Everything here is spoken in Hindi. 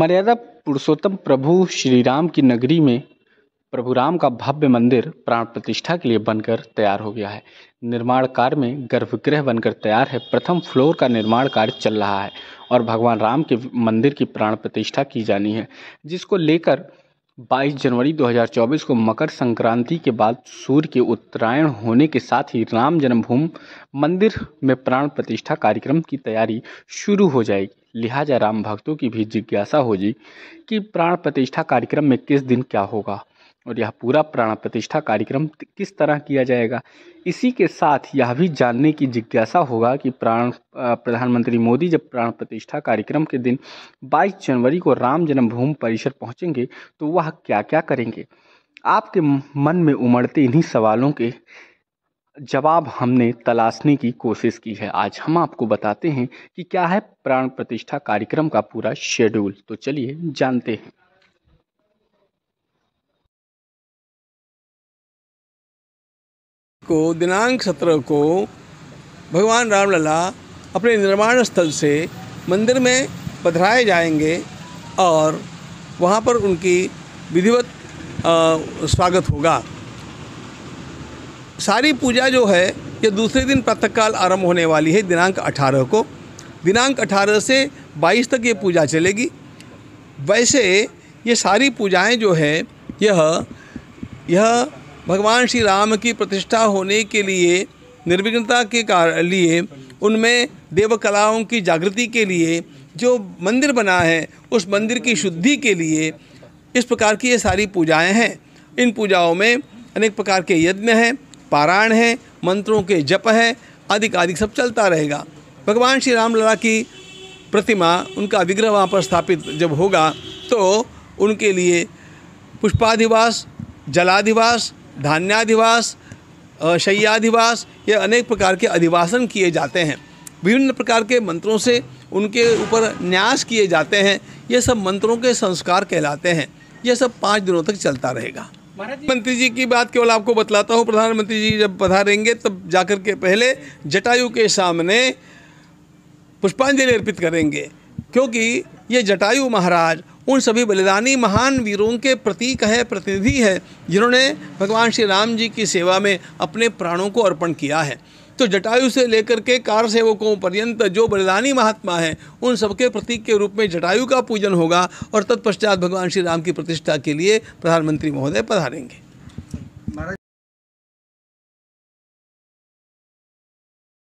मर्यादा पुरुषोत्तम प्रभु श्री राम की नगरी में प्रभु राम का भव्य मंदिर प्राण प्रतिष्ठा के लिए बनकर तैयार हो गया है निर्माण कार्य में गर्भगृह बनकर तैयार है प्रथम फ्लोर का निर्माण कार्य चल रहा है और भगवान राम के मंदिर की प्राण प्रतिष्ठा की जानी है जिसको लेकर 22 जनवरी 2024 को मकर संक्रांति के बाद सूर्य के उत्तरायण होने के साथ ही राम जन्मभूमि मंदिर में प्राण प्रतिष्ठा कार्यक्रम की तैयारी शुरू हो जाएगी लिहाजा राम भक्तों की भी जिज्ञासा होगी कि प्राण प्रतिष्ठा कार्यक्रम में किस दिन क्या होगा और यह पूरा प्राण प्रतिष्ठा कार्यक्रम किस तरह किया जाएगा इसी के साथ यह भी जानने की जिज्ञासा होगा कि प्राण प्रधानमंत्री मोदी जब प्राण प्रतिष्ठा कार्यक्रम के दिन 22 जनवरी को राम जन्मभूमि परिसर पहुंचेंगे तो वह क्या क्या करेंगे आपके मन में उमड़ते इन्हीं सवालों के जवाब हमने तलाशने की कोशिश की है आज हम आपको बताते हैं कि क्या है प्राण प्रतिष्ठा कार्यक्रम का पूरा शेड्यूल तो चलिए जानते हैं को दिनांक सत्रह को भगवान रामलला अपने निर्माण स्थल से मंदिर में पधराए जाएंगे और वहाँ पर उनकी विधिवत स्वागत होगा सारी पूजा जो है यह दूसरे दिन प्रातःकाल आरंभ होने वाली है दिनांक 18 को दिनांक 18 से 22 तक ये पूजा चलेगी वैसे ये सारी पूजाएं जो है यह यह भगवान श्री राम की प्रतिष्ठा होने के लिए निर्विघ्नता के कारण लिए उनमें देवकलाओं की जागृति के लिए जो मंदिर बना है उस मंदिर की शुद्धि के लिए इस प्रकार की ये सारी पूजाएं हैं इन पूजाओं में अनेक प्रकार के यज्ञ हैं पारायण हैं मंत्रों के जप हैं आदि आदि सब चलता रहेगा भगवान श्री राम लला की प्रतिमा उनका विग्रह वहाँ पर स्थापित जब होगा तो उनके लिए पुष्पाधिवास जलाधिवास धान्याधिवास शैयाधिवास ये अनेक प्रकार के अधिवासन किए जाते हैं विभिन्न प्रकार के मंत्रों से उनके ऊपर न्यास किए जाते हैं ये सब मंत्रों के संस्कार कहलाते हैं ये सब पाँच दिनों तक चलता रहेगा मंत्री जी की बात केवल आपको बतलाता हूँ प्रधानमंत्री जी जब पधारेंगे तब जाकर के पहले जटायु के सामने पुष्पांजलि अर्पित करेंगे क्योंकि ये जटायु महाराज उन सभी बलिदानी महान वीरों के प्रतीक है प्रतिनिधि है जिन्होंने भगवान श्री राम जी की सेवा में अपने प्राणों को अर्पण किया है तो जटायु से लेकर के कार सेवकों पर्यंत जो बलिदानी महात्मा हैं उन सबके प्रतीक के रूप में जटायु का पूजन होगा और तत्पश्चात भगवान श्री राम की प्रतिष्ठा के लिए प्रधानमंत्री महोदय पधारेंगे